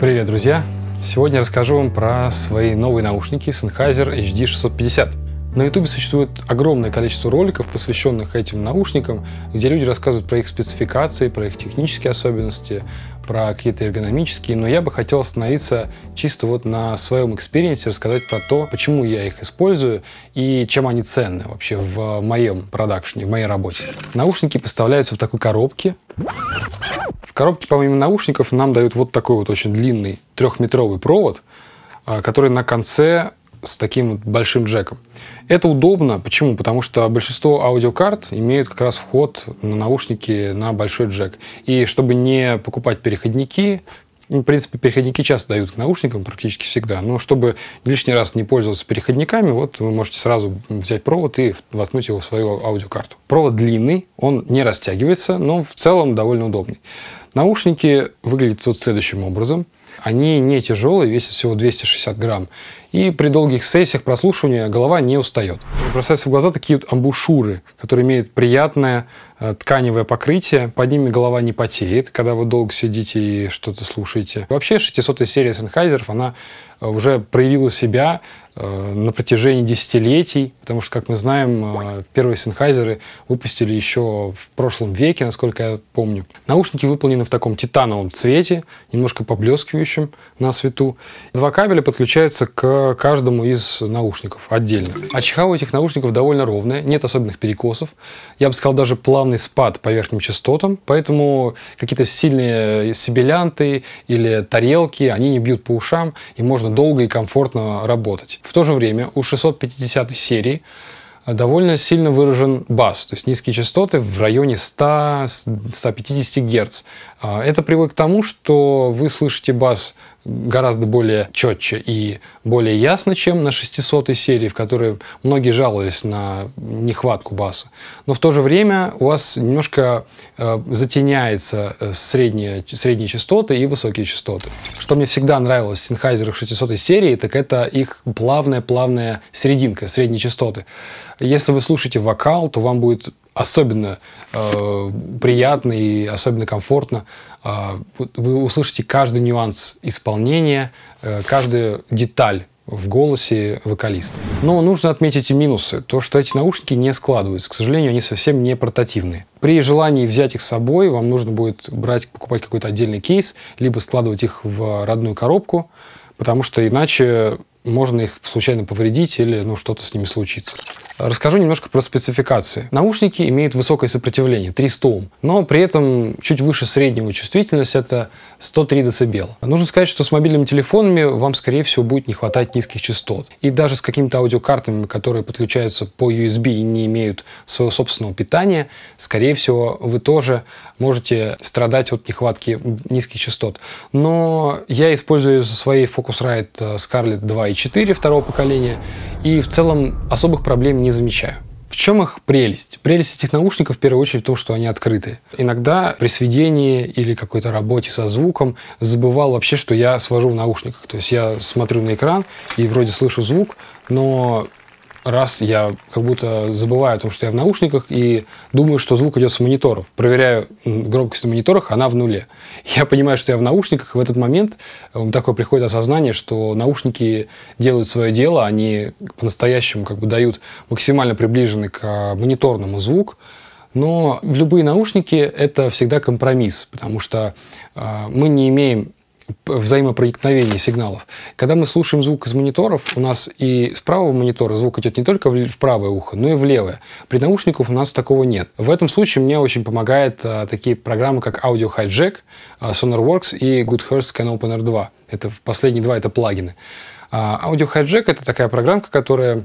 Привет, друзья! Сегодня расскажу вам про свои новые наушники Sennheiser HD 650. На YouTube существует огромное количество роликов, посвященных этим наушникам, где люди рассказывают про их спецификации, про их технические особенности, про какие-то эргономические, но я бы хотел остановиться чисто вот на своем экспириенсе, рассказать про то, почему я их использую и чем они ценны вообще в моем продакшне, в моей работе. Наушники поставляются в такой коробке, в коробке, помимо наушников, нам дают вот такой вот очень длинный трехметровый провод, а, который на конце с таким большим джеком. Это удобно. Почему? Потому что большинство аудиокарт имеют как раз вход на наушники на большой джек. И чтобы не покупать переходники, ну, в принципе, переходники часто дают к наушникам, практически всегда. Но чтобы лишний раз не пользоваться переходниками, вот вы можете сразу взять провод и воткнуть его в свою аудиокарту. Провод длинный, он не растягивается, но в целом довольно удобный. Наушники выглядят вот следующим образом. Они не тяжелые, весят всего 260 грамм. И при долгих сессиях прослушивания голова не устает бросаются в глаза такие вот амбушюры, которые имеют приятное э, тканевое покрытие, под ними голова не потеет, когда вы долго сидите и что-то слушаете. Вообще 600-я серия Sennheiser, она э, уже проявила себя э, на протяжении десятилетий, потому что, как мы знаем, первые Sennheiser выпустили еще в прошлом веке, насколько я помню. Наушники выполнены в таком титановом цвете, немножко поблескивающем на свету. Два кабеля подключаются к каждому из наушников отдельно. А чехол этих наушников наушников довольно ровная, нет особенных перекосов. Я бы сказал, даже плавный спад по верхним частотам, поэтому какие-то сильные э, сибилянты или тарелки, они не бьют по ушам, и можно долго и комфортно работать. В то же время у 650 серии э, довольно сильно выражен бас, то есть низкие частоты в районе 100-150 Гц. А, это приводит к тому, что вы слышите бас гораздо более четче и более ясно, чем на 600 й серии, в которой многие жаловались на нехватку баса. Но в то же время у вас немножко э, затеняется э, средние, средние частоты и высокие частоты. Что мне всегда нравилось в Sennheiser 600 й серии, так это их плавная-плавная серединка, средние частоты. Если вы слушаете вокал, то вам будет особенно э, приятно и особенно комфортно. Э, вы услышите каждый нюанс исполнения, э, каждую деталь в голосе вокалиста. Но нужно отметить и минусы. То, что эти наушники не складываются. К сожалению, они совсем не портативные. При желании взять их с собой, вам нужно будет брать, покупать какой-то отдельный кейс, либо складывать их в родную коробку, потому что иначе можно их случайно повредить или ну, что-то с ними случится. Расскажу немножко про спецификации. Наушники имеют высокое сопротивление, 300 Ом, но при этом чуть выше среднего чувствительность, это 103 дБ. Нужно сказать, что с мобильными телефонами вам, скорее всего, будет не хватать низких частот. И даже с какими-то аудиокартами, которые подключаются по USB и не имеют своего собственного питания, скорее всего, вы тоже можете страдать от нехватки низких частот. Но я использую со своей Focusrite э, Scarlett 2 i4 второго поколения, и в целом особых проблем не замечаю. В чем их прелесть? Прелесть этих наушников в первую очередь в том, что они открыты. Иногда при сведении или какой-то работе со звуком забывал вообще, что я свожу в наушниках. То есть я смотрю на экран и вроде слышу звук, но раз я как будто забываю о том, что я в наушниках, и думаю, что звук идет с мониторов. Проверяю громкость на мониторах, она в нуле. Я понимаю, что я в наушниках, и в этот момент такое приходит осознание, что наушники делают свое дело, они по-настоящему как бы дают максимально приближенный к а, мониторному звук, но любые наушники – это всегда компромисс, потому что э, мы не имеем взаимопроникновение сигналов. Когда мы слушаем звук из мониторов, у нас и с правого монитора звук идет не только в правое ухо, но и в левое. При наушниках у нас такого нет. В этом случае мне очень помогают а, такие программы, как Audio Hijack, а, SonarWorks и GoodHearst CanOpener 2. Это последние два это плагины. А, Audio Hijack это такая программка, которая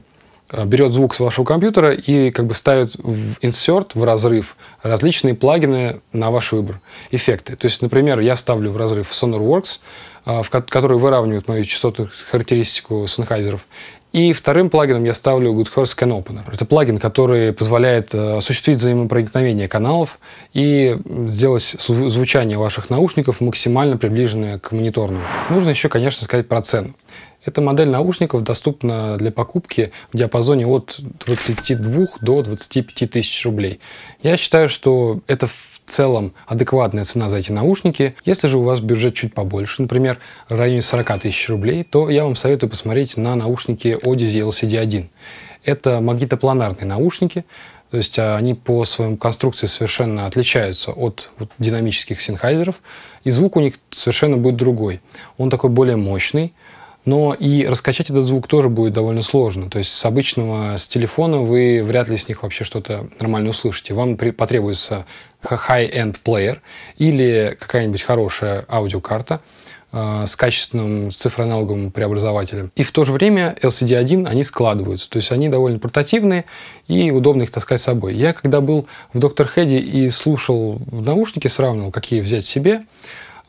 Э, берет звук с вашего компьютера и как бы ставит в insert, в разрыв, различные плагины на ваш выбор, эффекты. То есть, например, я ставлю в разрыв SonarWorks, э, в который выравнивает мою частотную характеристику Sennheiser. И вторым плагином я ставлю GoodHearts Can Opener. Это плагин, который позволяет э, осуществить взаимопроникновение каналов и сделать звучание ваших наушников максимально приближенное к мониторному. Нужно еще, конечно, сказать про цену. Эта модель наушников доступна для покупки в диапазоне от 22 до 25 тысяч рублей. Я считаю, что это в целом адекватная цена за эти наушники. Если же у вас бюджет чуть побольше, например, в районе 40 тысяч рублей, то я вам советую посмотреть на наушники Odyssey LCD1. Это магнитопланарные наушники, то есть а, они по своему конструкции совершенно отличаются от вот, динамических синхайзеров, и звук у них совершенно будет другой. Он такой более мощный, но и раскачать этот звук тоже будет довольно сложно. То есть с обычного, с телефона вы вряд ли с них вообще что-то нормально услышите. Вам потребуется high-end плеер или какая-нибудь хорошая аудиокарта, э, с качественным цифроаналоговым преобразователем. И в то же время LCD1, они складываются. То есть они довольно портативные и удобно их таскать с собой. Я когда был в Доктор Хеде и слушал в наушнике, сравнивал, какие взять себе,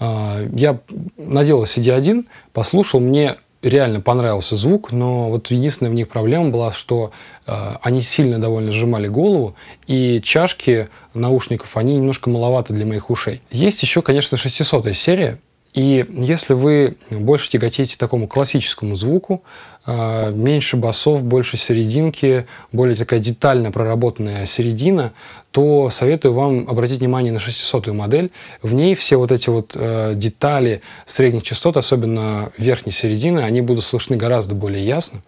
э, я надел LCD1, послушал, мне реально понравился звук, но вот единственная в них проблема была, что э, они сильно довольно сжимали голову, и чашки наушников, они немножко маловаты для моих ушей. Есть еще, конечно, 600 серия, и если вы больше тяготеете такому классическому звуку, а, меньше басов, больше серединки, более такая детально проработанная середина, то советую вам обратить внимание на 600-ю модель. В ней все вот эти вот э, детали средних частот, особенно верхней середины, они будут слышны гораздо более ясно.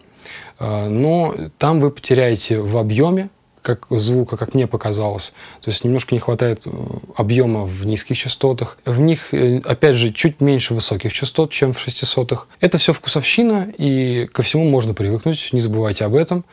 А, но там вы потеряете в объеме, как звука, как мне показалось. То есть немножко не хватает э, объема в низких частотах. В них, э, опять же, чуть меньше высоких частот, чем в шестисотых. Это все вкусовщина, и ко всему можно привыкнуть, не забывайте об этом.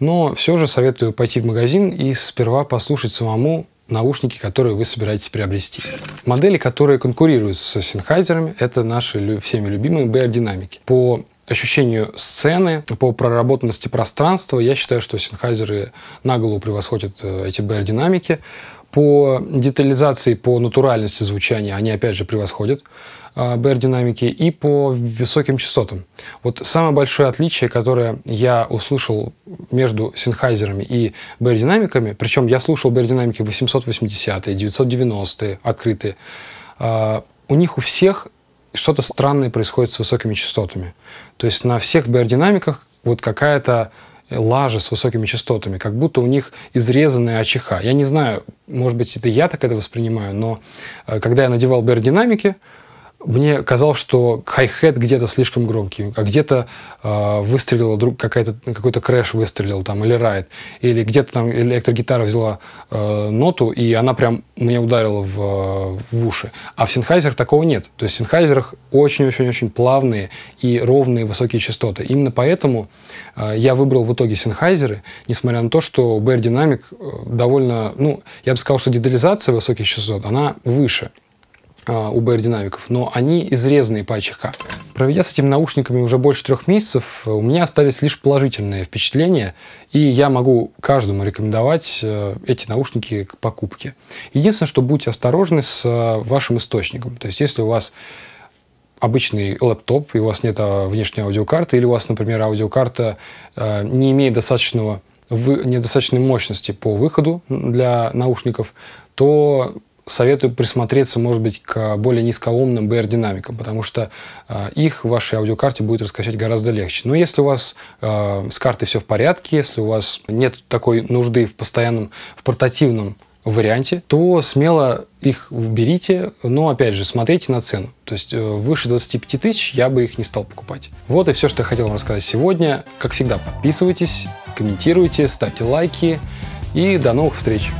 Но все же советую пойти в магазин и сперва послушать самому наушники, которые вы собираетесь приобрести. Модели, которые конкурируют с Синхайзерами, это наши всеми любимые BR-динамики. По ощущению сцены, по проработанности пространства, я считаю, что синхайзеры на голову превосходят э, эти BR-динамики. По детализации, по натуральности звучания они, опять же, превосходят BR-динамики э, и по высоким частотам. Вот самое большое отличие, которое я услышал между синхайзерами и BR-динамиками, причем я слушал BR-динамики 880-е, 990-е, открытые, э, у них у всех что-то странное происходит с высокими частотами. То есть на всех биодинамиках вот какая-то лажа с высокими частотами, как будто у них изрезанная АЧХ. Я не знаю, может быть, это я так это воспринимаю, но э, когда я надевал биодинамики, мне казалось, что хай-хет где-то слишком громкий, а где-то э, выстрелила вдруг какая-то, какой-то крэш выстрелил там, или райд, или где-то там электрогитара взяла э, ноту, и она прям мне ударила в, в уши. А в синхайзерах такого нет. То есть в синхайзерах очень-очень-очень плавные и ровные высокие частоты. Именно поэтому э, я выбрал в итоге синхайзеры, несмотря на то, что BR Dynamic э, довольно, ну, я бы сказал, что детализация высоких частот, она выше – а, у br но они изрезаны по АЧХ. Проведя с этими наушниками уже больше трех месяцев, у меня остались лишь положительные впечатления, и я могу каждому рекомендовать э, эти наушники к покупке. Единственное, что будьте осторожны с э, вашим источником. То есть, если у вас обычный лэптоп, и у вас нет э, внешней аудиокарты, или у вас, например, аудиокарта не имеет достаточного недостаточной мощности по выходу для наушников, то советую присмотреться, может быть, к более низкоумным BR-динамикам, потому что э, их в вашей аудиокарте будет раскачать гораздо легче. Но если у вас э, с картой все в порядке, если у вас нет такой нужды в постоянном, в портативном варианте, то смело их берите, но опять же, смотрите на цену. То есть э, выше 25 тысяч я бы их не стал покупать. Вот и все, что я хотел вам рассказать сегодня. Как всегда, подписывайтесь, комментируйте, ставьте лайки и до новых встреч!